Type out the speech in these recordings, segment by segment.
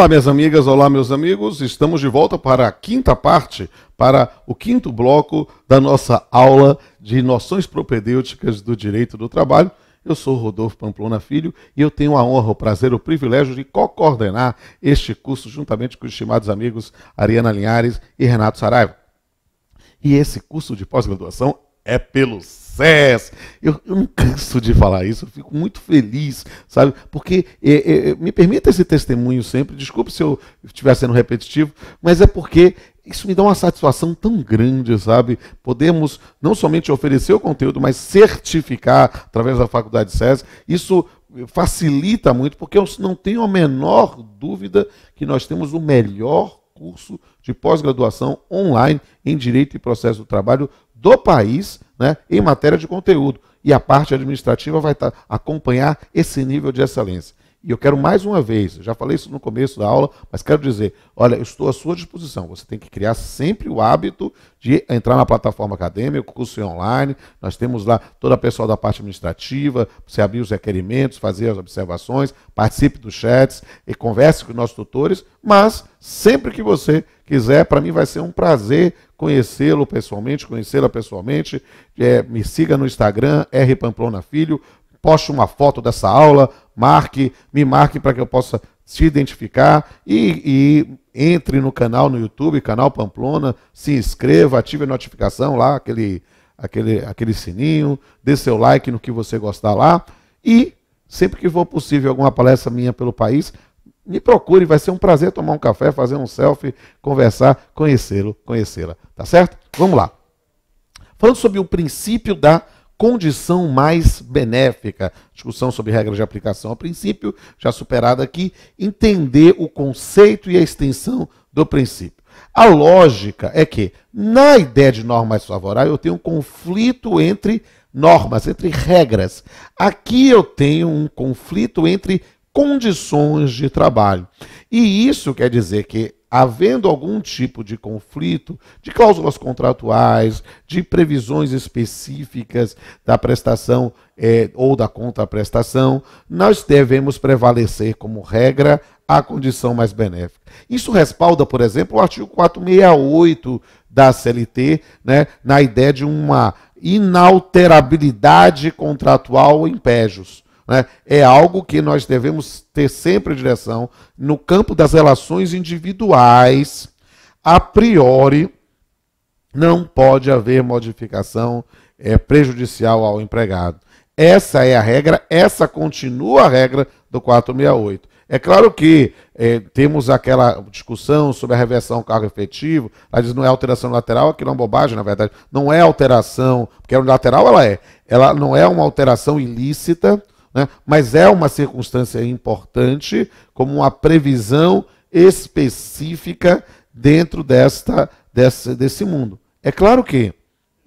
Olá, minhas amigas, olá, meus amigos. Estamos de volta para a quinta parte, para o quinto bloco da nossa aula de noções propedêuticas do direito do trabalho. Eu sou Rodolfo Pamplona Filho e eu tenho a honra, o prazer, o privilégio de co-coordenar este curso juntamente com os estimados amigos Ariana Linhares e Renato Saraiva. E esse curso de pós-graduação é pelo sucesso. Eu, eu, não canso de falar isso, eu fico muito feliz, sabe? Porque é, é, é, me permita esse testemunho sempre, desculpe se eu estiver sendo repetitivo, mas é porque isso me dá uma satisfação tão grande, sabe? Podemos não somente oferecer o conteúdo, mas certificar através da Faculdade SES. Isso facilita muito, porque eu não tenho a menor dúvida que nós temos o melhor curso de pós-graduação online em Direito e Processo do Trabalho do país né, em matéria de conteúdo. E a parte administrativa vai tá, acompanhar esse nível de excelência. E eu quero mais uma vez, já falei isso no começo da aula, mas quero dizer, olha, eu estou à sua disposição. Você tem que criar sempre o hábito de entrar na plataforma acadêmica, o curso é online. Nós temos lá toda a pessoal da parte administrativa, você abrir os requerimentos, fazer as observações, participe dos chats e converse com os nossos tutores, mas sempre que você quiser, para mim vai ser um prazer conhecê-lo pessoalmente, conhecê-la pessoalmente. É, me siga no Instagram, pamplona filho, poste uma foto dessa aula, marque, me marque para que eu possa se identificar e, e, entre no canal no YouTube, canal Pamplona, se inscreva, ative a notificação lá, aquele, aquele, aquele sininho, dê seu like no que você gostar lá e sempre que for possível alguma palestra minha pelo país, me procure, vai ser um prazer tomar um café, fazer um selfie, conversar, conhecê-lo, conhecê-la, tá certo? Vamos lá. Falando sobre o princípio da condição mais benéfica. Discussão sobre regras de aplicação a princípio, já superada aqui, entender o conceito e a extensão do princípio. A lógica é que, na ideia de norma mais favorável, eu tenho um conflito entre normas, entre regras. Aqui eu tenho um conflito entre condições de trabalho. E isso quer dizer que, havendo algum tipo de conflito, de cláusulas contratuais, de previsões específicas da prestação é, ou da contraprestação, nós devemos prevalecer como regra a condição mais benéfica. Isso respalda, por exemplo, o artigo 468 da CLT, né, na ideia de uma inalterabilidade contratual em pejos. Né? É algo que nós devemos ter sempre a direção no campo das relações individuais. A priori, não pode haver modificação é, prejudicial ao empregado. Essa é a regra, essa continua a regra do 468. É claro que é, temos aquela discussão sobre a reversão carro efetivo, ela diz não é alteração lateral, aquilo é uma bobagem, na verdade. Não é alteração, porque a lateral ela é. Ela não é uma alteração ilícita, né? Mas é uma circunstância importante como uma previsão específica dentro desta, desse, desse mundo. É claro que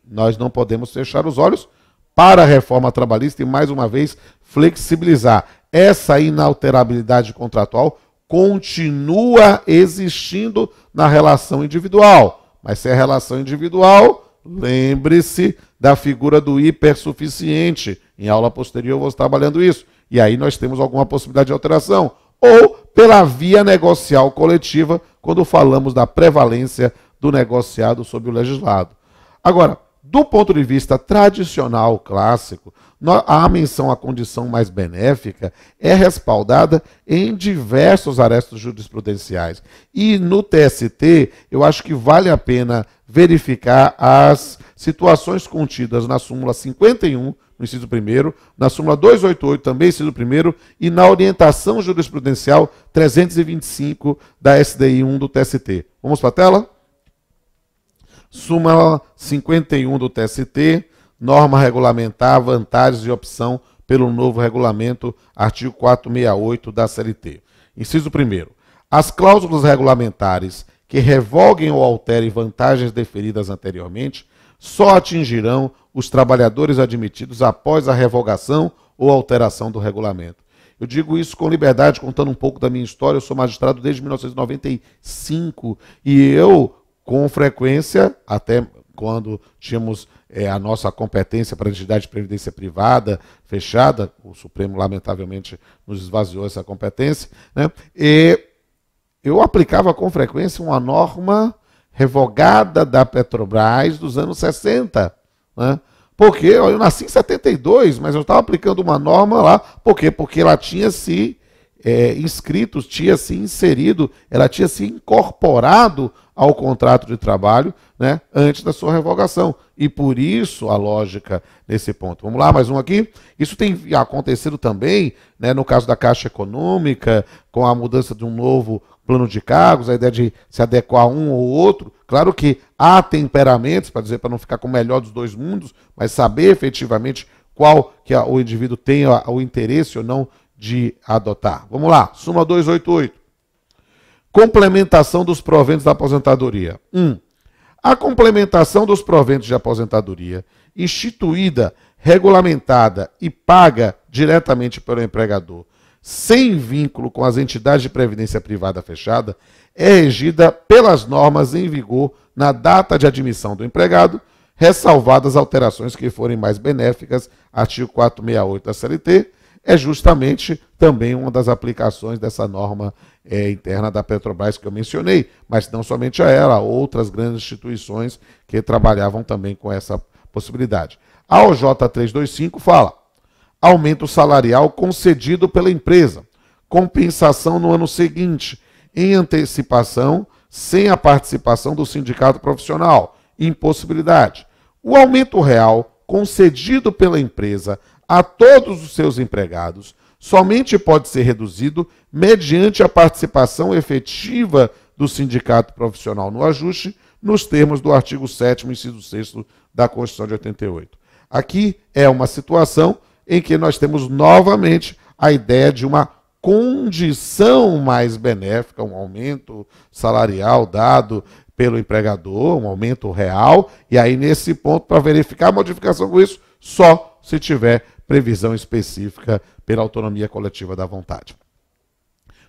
nós não podemos fechar os olhos para a reforma trabalhista e, mais uma vez, flexibilizar. Essa inalterabilidade contratual continua existindo na relação individual. Mas se é relação individual, lembre-se da figura do hipersuficiente, em aula posterior, vou estar trabalhando isso. E aí nós temos alguma possibilidade de alteração. Ou pela via negocial coletiva, quando falamos da prevalência do negociado sobre o legislado. Agora, do ponto de vista tradicional clássico, a menção à condição mais benéfica é respaldada em diversos arestos jurisprudenciais. E no TST, eu acho que vale a pena verificar as situações contidas na súmula 51 no inciso 1, na súmula 288, também inciso 1, e na orientação jurisprudencial 325 da SDI 1 do TST. Vamos para a tela? Súmula 51 do TST, norma regulamentar, vantagens e opção pelo novo regulamento, artigo 468 da CLT. Inciso 1. As cláusulas regulamentares que revoguem ou alterem vantagens deferidas anteriormente só atingirão os trabalhadores admitidos após a revogação ou alteração do regulamento. Eu digo isso com liberdade, contando um pouco da minha história. Eu sou magistrado desde 1995 e eu, com frequência, até quando tínhamos é, a nossa competência para a entidade de previdência privada fechada, o Supremo, lamentavelmente, nos esvaziou essa competência, né? e eu aplicava com frequência uma norma revogada da Petrobras dos anos 60. Né? Porque eu nasci em 72, mas eu estava aplicando uma norma lá. Por quê? Porque ela tinha se é, inscrito, tinha se inserido, ela tinha se incorporado ao contrato de trabalho né, antes da sua revogação. E por isso a lógica nesse ponto. Vamos lá, mais um aqui. Isso tem acontecido também né, no caso da Caixa Econômica, com a mudança de um novo plano de cargos, a ideia de se adequar a um ou outro. Claro que há temperamentos, para dizer, para não ficar com o melhor dos dois mundos, mas saber efetivamente qual que o indivíduo tem o interesse ou não de adotar. Vamos lá, suma 288. Complementação dos proventos da aposentadoria. 1. Um, a complementação dos proventos de aposentadoria, instituída, regulamentada e paga diretamente pelo empregador, sem vínculo com as entidades de previdência privada fechada, é regida pelas normas em vigor na data de admissão do empregado, ressalvadas alterações que forem mais benéficas, artigo 468 da CLT, é justamente também uma das aplicações dessa norma é, interna da Petrobras que eu mencionei, mas não somente a ela, outras grandes instituições que trabalhavam também com essa possibilidade. A OJ 325 fala: aumento salarial concedido pela empresa, compensação no ano seguinte, em antecipação, sem a participação do sindicato profissional, impossibilidade. O aumento real concedido pela empresa a todos os seus empregados somente pode ser reduzido mediante a participação efetiva do sindicato profissional no ajuste, nos termos do artigo 7, inciso 6 da Constituição de 88. Aqui é uma situação em que nós temos novamente a ideia de uma condição mais benéfica, um aumento salarial dado pelo empregador, um aumento real, e aí nesse ponto, para verificar a modificação com isso, só se tiver previsão específica pela autonomia coletiva da vontade.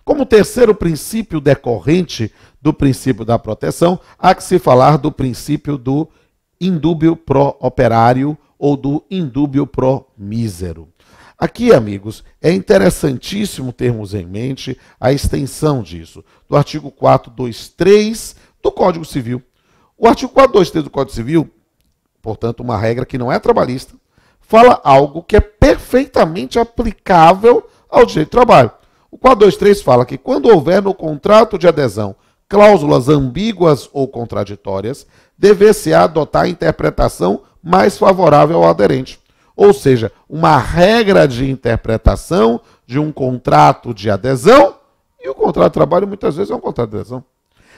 Como terceiro princípio decorrente do princípio da proteção, há que se falar do princípio do indúbio pro operário ou do indúbio pro mísero. Aqui, amigos, é interessantíssimo termos em mente a extensão disso, do artigo 423 do Código Civil. O artigo 423 do Código Civil, portanto, uma regra que não é trabalhista, fala algo que é perfeitamente aplicável ao direito do trabalho. O 423 fala que quando houver no contrato de adesão cláusulas ambíguas ou contraditórias, dever-se-á adotar a interpretação mais favorável ao aderente. Ou seja, uma regra de interpretação de um contrato de adesão, e o contrato de trabalho muitas vezes é um contrato de adesão.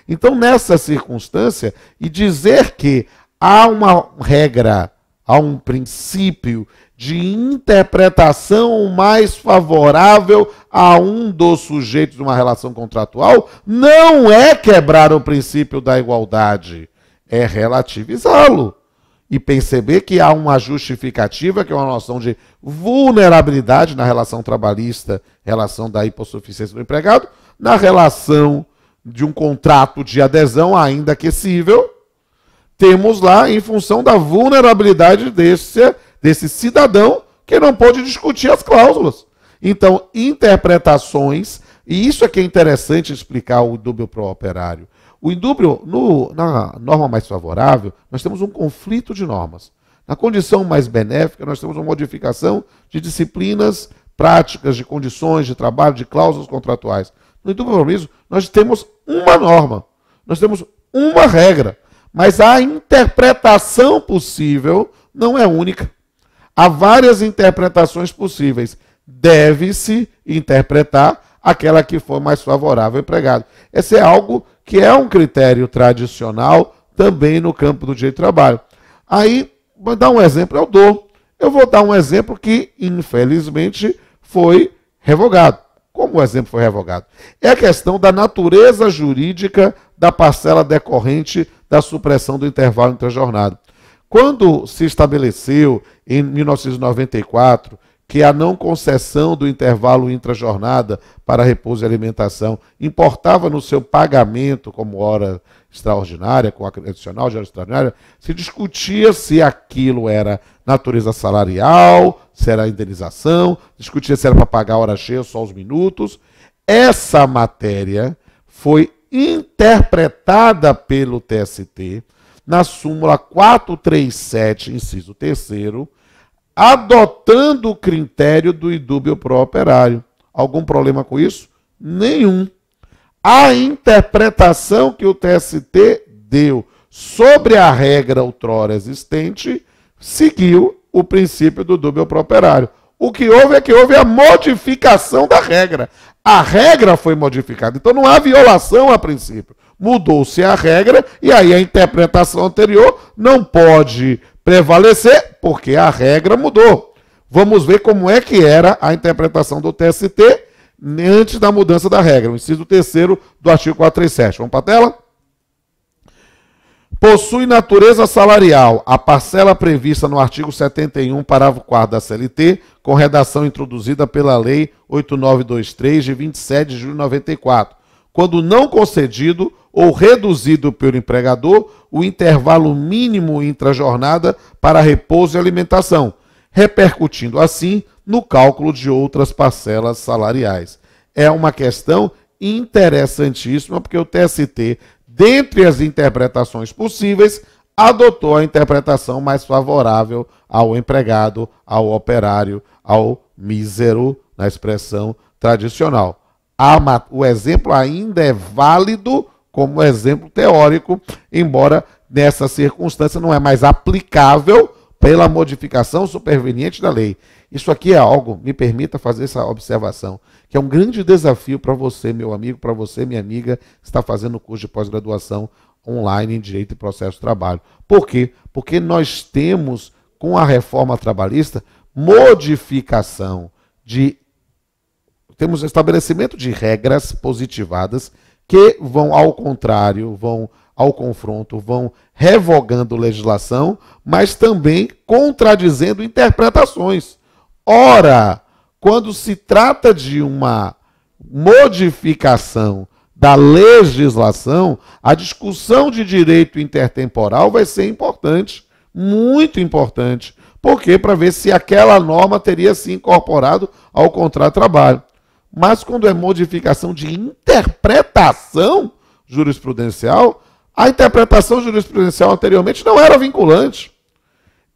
Então, nessa circunstância, e dizer que há uma regra, há um princípio de interpretação mais favorável a um dos sujeitos de uma relação contratual, não é quebrar o princípio da igualdade, é relativizá-lo e perceber que há uma justificativa, que é uma noção de vulnerabilidade na relação trabalhista, relação da hipossuficiência do empregado, na relação de um contrato de adesão ainda aquecível, temos lá em função da vulnerabilidade desse, desse cidadão que não pode discutir as cláusulas. Então, interpretações, e isso é que é interessante explicar o dúbio pro operário. O indúbio, no, na norma mais favorável, nós temos um conflito de normas. Na condição mais benéfica, nós temos uma modificação de disciplinas, práticas, de condições de trabalho, de cláusulas contratuais. No indúbio compromisso, nós temos uma norma, nós temos uma regra, mas a interpretação possível não é única. Há várias interpretações possíveis. Deve-se interpretar aquela que foi mais favorável ao empregado. Esse é algo que é um critério tradicional também no campo do direito de trabalho. Aí, vou dar um exemplo, eu dou. Eu vou dar um exemplo que, infelizmente, foi revogado. Como o exemplo foi revogado? É a questão da natureza jurídica da parcela decorrente da supressão do intervalo entre jornada. Quando se estabeleceu, em 1994, que a não concessão do intervalo intra-jornada para repouso e alimentação importava no seu pagamento como hora extraordinária, com adicional de hora extraordinária, se discutia se aquilo era natureza salarial, se era indenização, discutia se era para pagar hora cheia só os minutos. Essa matéria foi interpretada pelo TST na súmula 437, inciso 3 adotando o critério do idúbio pro operário. Algum problema com isso? Nenhum. A interpretação que o TST deu sobre a regra outrora existente seguiu o princípio do dúbio pro operário. O que houve é que houve a modificação da regra. A regra foi modificada, então não há violação a princípio. Mudou-se a regra e aí a interpretação anterior não pode prevalecer, porque a regra mudou. Vamos ver como é que era a interpretação do TST antes da mudança da regra, o inciso 3 do artigo 437. Vamos para a tela? Possui natureza salarial a parcela prevista no artigo 71, parágrafo 4 da CLT, com redação introduzida pela Lei 8923, de 27 de julho de 94, quando não concedido ou reduzido pelo empregador o intervalo mínimo intra-jornada para repouso e alimentação, repercutindo assim no cálculo de outras parcelas salariais. É uma questão interessantíssima, porque o TST, dentre as interpretações possíveis, adotou a interpretação mais favorável ao empregado, ao operário, ao mísero, na expressão tradicional. O exemplo ainda é válido como exemplo teórico, embora nessa circunstância não é mais aplicável pela modificação superveniente da lei. Isso aqui é algo, me permita fazer essa observação, que é um grande desafio para você, meu amigo, para você, minha amiga, que está fazendo o curso de pós-graduação online em Direito e Processo de Trabalho. Por quê? Porque nós temos, com a reforma trabalhista, modificação de. Temos estabelecimento de regras positivadas que vão ao contrário, vão ao confronto, vão revogando legislação, mas também contradizendo interpretações. Ora, quando se trata de uma modificação da legislação, a discussão de direito intertemporal vai ser importante, muito importante. Por quê? Para ver se aquela norma teria se incorporado ao contrato de trabalho. Mas quando é modificação de interpretação jurisprudencial, a interpretação jurisprudencial anteriormente não era vinculante.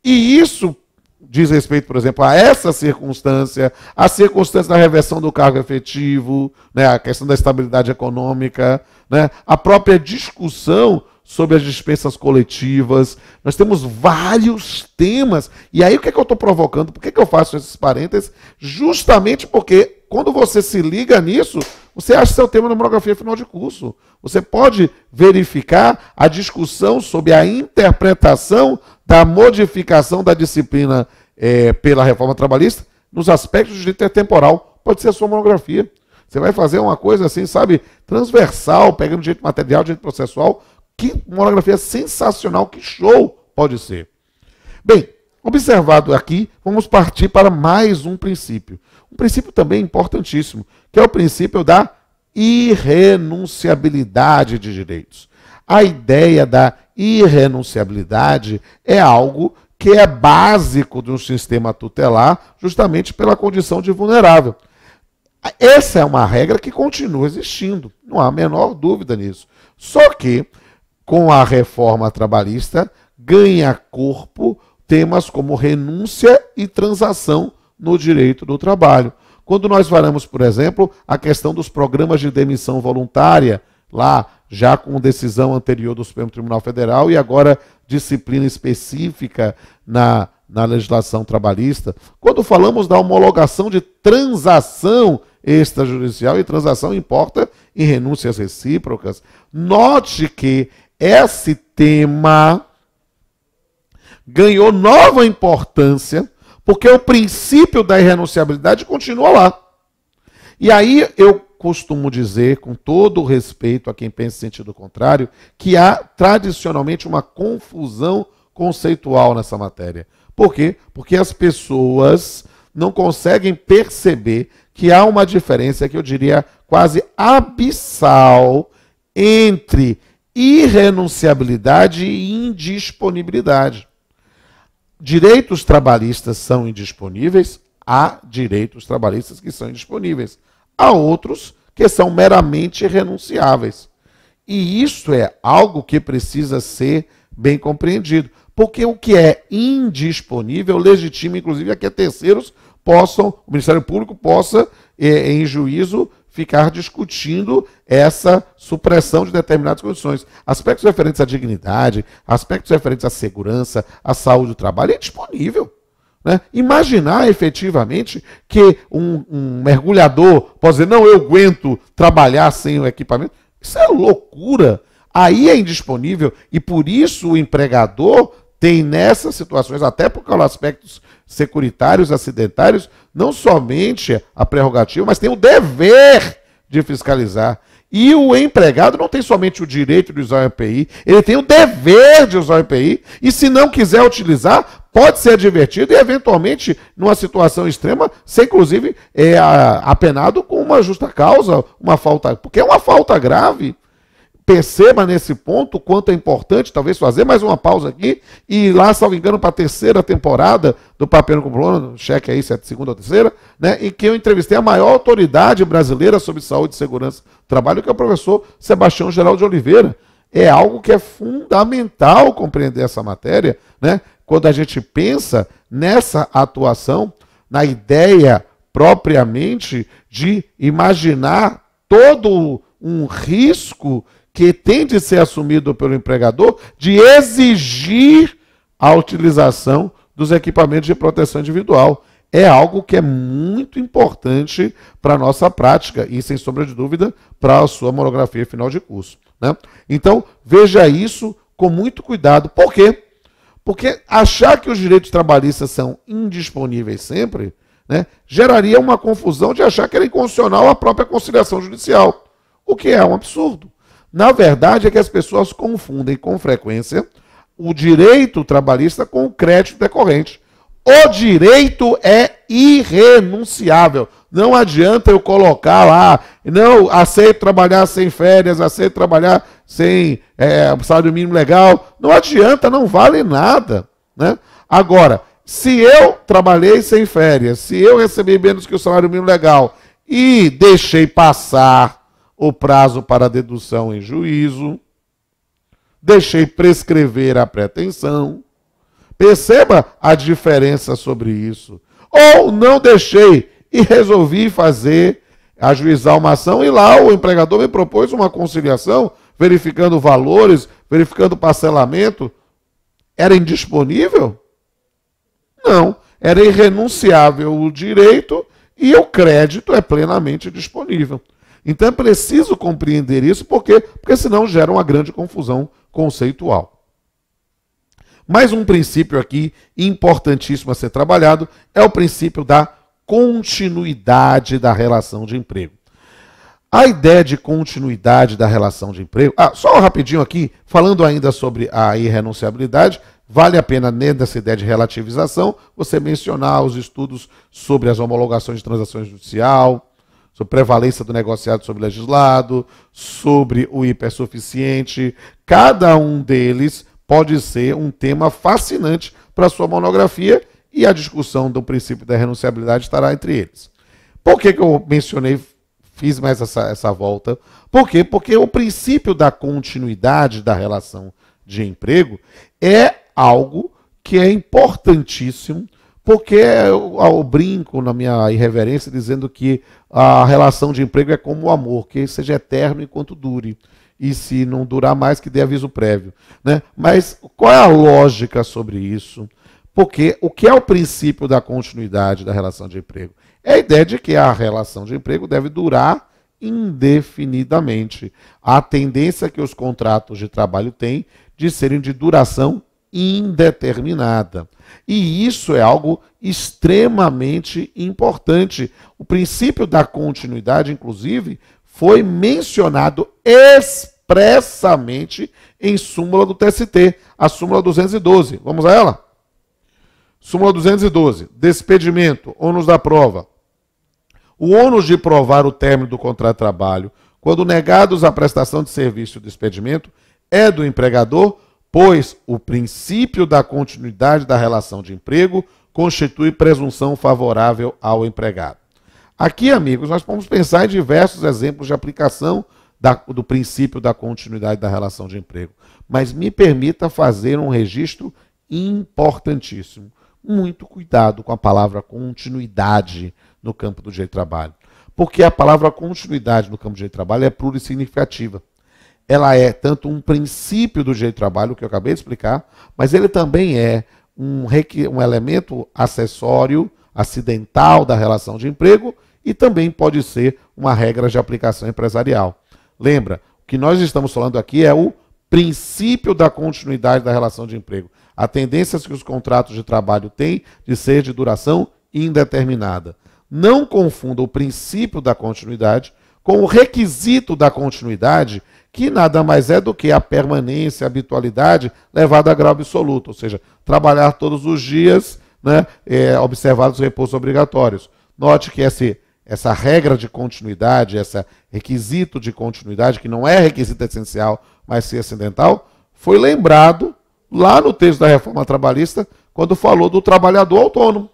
E isso diz respeito, por exemplo, a essa circunstância, a circunstância da reversão do cargo efetivo, né, a questão da estabilidade econômica, né, a própria discussão sobre as dispensas coletivas. Nós temos vários temas. E aí o que, é que eu estou provocando? Por que, é que eu faço esses parênteses? Justamente porque quando você se liga nisso, você acha seu tema na monografia final de curso. Você pode verificar a discussão sobre a interpretação da modificação da disciplina é, pela reforma trabalhista nos aspectos de direito temporal. Pode ser a sua monografia. Você vai fazer uma coisa assim, sabe, transversal, pegando direito material, direito processual. Que monografia sensacional, que show pode ser. Bem, Observado aqui, vamos partir para mais um princípio. Um princípio também importantíssimo, que é o princípio da irrenunciabilidade de direitos. A ideia da irrenunciabilidade é algo que é básico de um sistema tutelar, justamente pela condição de vulnerável. Essa é uma regra que continua existindo, não há a menor dúvida nisso. Só que, com a reforma trabalhista, ganha corpo temas como renúncia e transação no direito do trabalho. Quando nós falamos, por exemplo, a questão dos programas de demissão voluntária, lá já com decisão anterior do Supremo Tribunal Federal e agora disciplina específica na, na legislação trabalhista. Quando falamos da homologação de transação extrajudicial e transação importa em renúncias recíprocas, note que esse tema ganhou nova importância, porque o princípio da irrenunciabilidade continua lá. E aí eu costumo dizer, com todo o respeito a quem pensa em sentido contrário, que há tradicionalmente uma confusão conceitual nessa matéria. Por quê? Porque as pessoas não conseguem perceber que há uma diferença que eu diria quase abissal entre irrenunciabilidade e indisponibilidade direitos trabalhistas são indisponíveis, há direitos trabalhistas que são indisponíveis. Há outros que são meramente renunciáveis. E isso é algo que precisa ser bem compreendido. Porque o que é indisponível legitima, inclusive, a é que terceiros possam, o Ministério Público possa, eh, em juízo, ficar discutindo essa supressão de determinadas condições. Aspectos referentes à dignidade, aspectos referentes à segurança, à saúde do trabalho, é disponível. Né? Imaginar efetivamente que um, um mergulhador pode dizer, não, eu aguento trabalhar sem o equipamento. Isso é loucura. Aí é indisponível e por isso o empregador tem nessas situações, até por causa dos aspectos securitários, acidentários, não somente a prerrogativa, mas tem o dever de fiscalizar. E o empregado não tem somente o direito de usar o EPI, ele tem o dever de usar o EPI, e se não quiser utilizar, pode ser advertido e, eventualmente, numa situação extrema, ser inclusive é, apenado com uma justa causa, uma falta, porque é uma falta grave. Perceba nesse ponto o quanto é importante, talvez, fazer mais uma pausa aqui e ir lá, salvo engano, para a terceira temporada do Papel com Plano, cheque aí, se é segunda ou terceira, né, em que eu entrevistei a maior autoridade brasileira sobre saúde e segurança do trabalho, que é o professor Sebastião Geraldo de Oliveira. É algo que é fundamental compreender essa matéria, né? Quando a gente pensa nessa atuação, na ideia propriamente de imaginar todo um risco que tem de ser assumido pelo empregador de exigir a utilização dos equipamentos de proteção individual. É algo que é muito importante para a nossa prática e, sem sombra de dúvida, para a sua monografia final de curso. Né? Então, veja isso com muito cuidado. Por quê? Porque achar que os direitos trabalhistas são indisponíveis sempre né, geraria uma confusão de achar que era inconstitucional a própria conciliação judicial, o que é um absurdo. Na verdade, é que as pessoas confundem com frequência o direito trabalhista com o crédito decorrente. O direito é irrenunciável. Não adianta eu colocar lá, não, aceito trabalhar sem férias, aceito trabalhar sem é, salário mínimo legal. Não adianta, não vale nada. Né? Agora, se eu trabalhei sem férias, se eu recebi menos que o salário mínimo legal e deixei passar o prazo para dedução em juízo, deixei prescrever a pretensão. Perceba a diferença sobre isso. Ou não deixei e resolvi fazer, ajuizar uma ação e lá o empregador me propôs uma conciliação, verificando valores, verificando parcelamento. Era indisponível? Não. Era irrenunciável o direito e o crédito é plenamente disponível. Então é preciso compreender isso, por quê? Porque senão gera uma grande confusão conceitual. Mais um princípio aqui importantíssimo a ser trabalhado é o princípio da continuidade da relação de emprego. A ideia de continuidade da relação de emprego. Ah, só rapidinho aqui, falando ainda sobre a irrenunciabilidade, vale a pena, nessa ideia de relativização, você mencionar os estudos sobre as homologações de transações judicial, sobre prevalência do negociado sobre legislado, sobre o hipersuficiente. Cada um deles pode ser um tema fascinante para sua monografia e a discussão do princípio da renunciabilidade estará entre eles. Por que, que eu mencionei, fiz mais essa, essa volta? Por quê? Porque o princípio da continuidade da relação de emprego é algo que é importantíssimo porque eu, ah, eu brinco na minha irreverência dizendo que a relação de emprego é como o amor, que seja eterno enquanto dure. E se não durar mais, que dê aviso prévio. Né? Mas qual é a lógica sobre isso? Porque o que é o princípio da continuidade da relação de emprego? É a ideia de que a relação de emprego deve durar indefinidamente. A tendência que os contratos de trabalho têm de serem de duração indeterminada. E isso é algo extremamente importante. O princípio da continuidade, inclusive, foi mencionado expressamente em súmula do TST, a súmula 212. Vamos a ela? Súmula 212. Despedimento, ônus da prova. O ônus de provar o término do contrato de trabalho, quando negados a prestação de serviço de despedimento, é do empregador pois o princípio da continuidade da relação de emprego constitui presunção favorável ao empregado. Aqui, amigos, nós vamos pensar em diversos exemplos de aplicação da, do princípio da continuidade da relação de emprego. Mas me permita fazer um registro importantíssimo. Muito cuidado com a palavra continuidade no campo do direito de trabalho. Porque a palavra continuidade no campo do direito de trabalho é plurissignificativa ela é tanto um princípio do direito de trabalho, que eu acabei de explicar, mas ele também é um, um elemento acessório, acidental da relação de emprego e também pode ser uma regra de aplicação empresarial. Lembra, o que nós estamos falando aqui é o princípio da continuidade da relação de emprego. A tendência que os contratos de trabalho têm de ser de duração indeterminada. Não confunda o princípio da continuidade com o requisito da continuidade que nada mais é do que a permanência, a habitualidade levada a grau absoluto, ou seja, trabalhar todos os dias, né, é, observados os repousos obrigatórios. Note que esse, essa regra de continuidade, esse requisito de continuidade, que não é requisito essencial, mas sim acidental, foi lembrado lá no texto da reforma trabalhista, quando falou do trabalhador autônomo.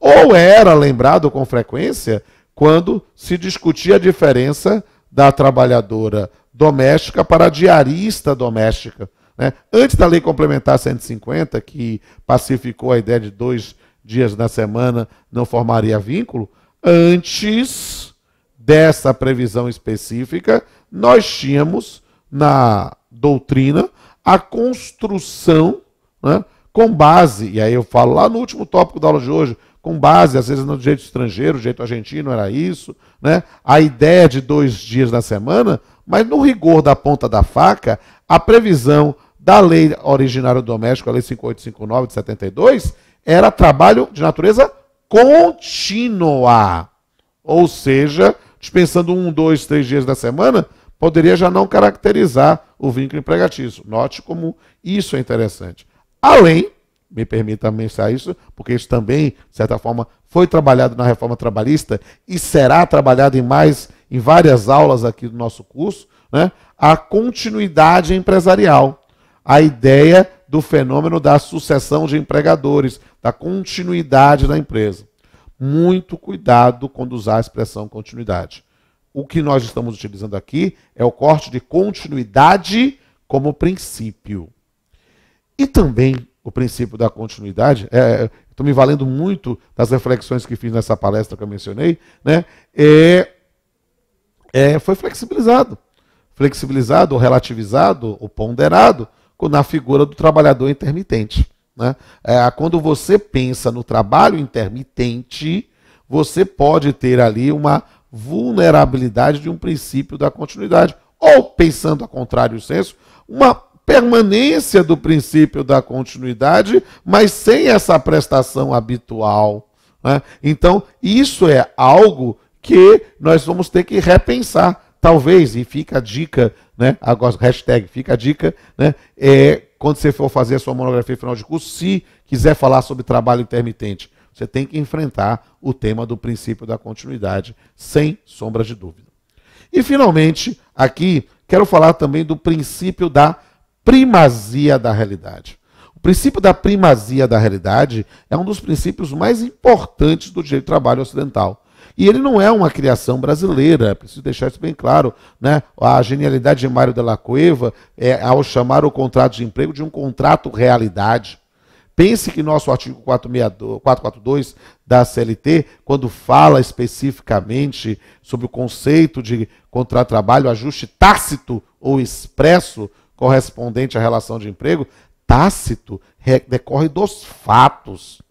Ou era lembrado com frequência quando se discutia a diferença da trabalhadora doméstica para diarista doméstica. Né? Antes da Lei Complementar 150, que pacificou a ideia de dois dias na semana não formaria vínculo, antes dessa previsão específica, nós tínhamos na doutrina a construção né, com base, e aí eu falo lá no último tópico da aula de hoje, com base, às vezes, no jeito estrangeiro, jeito argentino era isso, né? A ideia de dois dias na semana mas no rigor da ponta da faca, a previsão da lei originária doméstica, a lei 5859 de 72, era trabalho de natureza contínua. Ou seja, dispensando um, dois, três dias da semana, poderia já não caracterizar o vínculo empregatício. Note como isso é interessante. Além, me permita mencionar isso, porque isso também, de certa forma, foi trabalhado na reforma trabalhista e será trabalhado em mais em várias aulas aqui do nosso curso, né, a continuidade empresarial, a ideia do fenômeno da sucessão de empregadores, da continuidade da empresa. Muito cuidado quando usar a expressão continuidade. O que nós estamos utilizando aqui é o corte de continuidade como princípio. E também o princípio da continuidade, é, estou é, me valendo muito das reflexões que fiz nessa palestra que eu mencionei, né? É é, foi flexibilizado. Flexibilizado, ou relativizado, ou ponderado na figura do trabalhador intermitente. Né? É, quando você pensa no trabalho intermitente, você pode ter ali uma vulnerabilidade de um princípio da continuidade. Ou, pensando a contrário senso, uma permanência do princípio da continuidade, mas sem essa prestação habitual. Né? Então, isso é algo que nós vamos ter que repensar, talvez, e fica a dica, né? Agora, hashtag fica a dica, né? É, quando você for fazer a sua monografia final de curso, se quiser falar sobre trabalho intermitente, você tem que enfrentar o tema do princípio da continuidade, sem sombra de dúvida. E, finalmente, aqui, quero falar também do princípio da primazia da realidade. O princípio da primazia da realidade é um dos princípios mais importantes do direito do trabalho ocidental. E ele não é uma criação brasileira, é preciso deixar isso bem claro. Né? A genialidade de Mário Della Cueva é ao chamar o contrato de emprego de um contrato realidade. Pense que nosso artigo 442 da CLT, quando fala especificamente sobre o conceito de contrato de trabalho, ajuste tácito ou expresso correspondente à relação de emprego, tácito decorre dos fatos.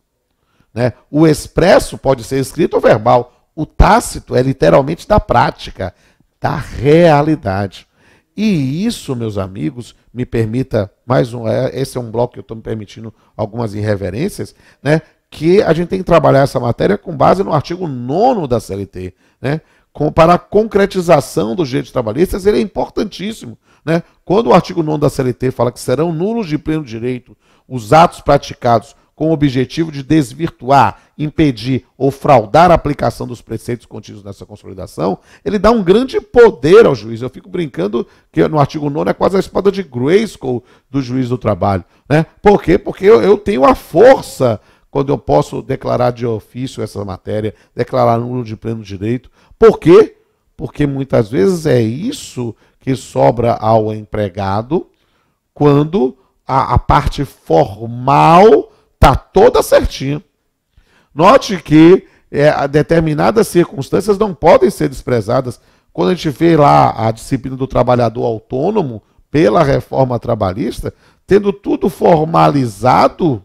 Né? O expresso pode ser escrito ou verbal. O tácito é literalmente da prática, da realidade. E isso, meus amigos, me permita mais um. É, esse é um bloco que eu estou me permitindo algumas irreverências, né? Que a gente tem que trabalhar essa matéria com base no artigo 9 da CLT, né? Como para a concretização dos direitos trabalhistas, ele é importantíssimo. Né? Quando o artigo 9 da CLT fala que serão nulos de pleno direito os atos praticados com o objetivo de desvirtuar, impedir ou fraudar a aplicação dos preceitos contidos nessa consolidação, ele dá um grande poder ao juiz. Eu fico brincando que no artigo 9 é quase a espada de Grayskull do juiz do trabalho. Né? Por quê? Porque eu, eu tenho a força quando eu posso declarar de ofício essa matéria, declarar nulo de pleno direito. Por quê? Porque muitas vezes é isso que sobra ao empregado quando a, a parte formal Está toda certinha. Note que é, determinadas circunstâncias não podem ser desprezadas. Quando a gente vê lá a disciplina do trabalhador autônomo pela reforma trabalhista, tendo tudo formalizado,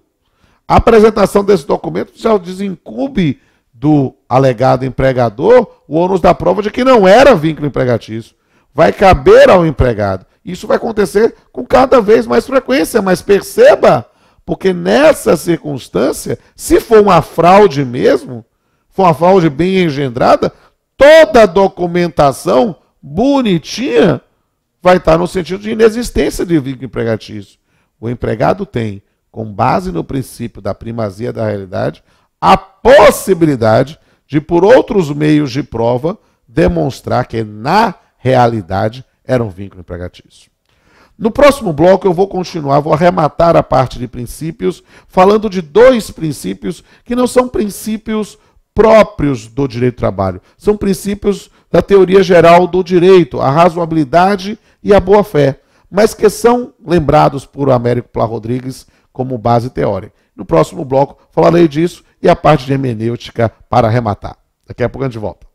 a apresentação desse documento já desencube do alegado empregador o ônus da prova de que não era vínculo empregatício. Vai caber ao empregado. Isso vai acontecer com cada vez mais frequência, mas perceba porque nessa circunstância, se for uma fraude mesmo, for uma fraude bem engendrada, toda a documentação bonitinha vai estar no sentido de inexistência de vínculo empregatício. O empregado tem, com base no princípio da primazia da realidade, a possibilidade de, por outros meios de prova, demonstrar que, na realidade, era um vínculo empregatício. No próximo bloco, eu vou continuar, vou arrematar a parte de princípios, falando de dois princípios que não são princípios próprios do direito do trabalho, são princípios da teoria geral do direito, a razoabilidade e a boa-fé, mas que são lembrados por Américo Pla Rodrigues como base teórica. No próximo bloco, falarei disso e a parte de hermenêutica para arrematar. Daqui a pouco a gente volta.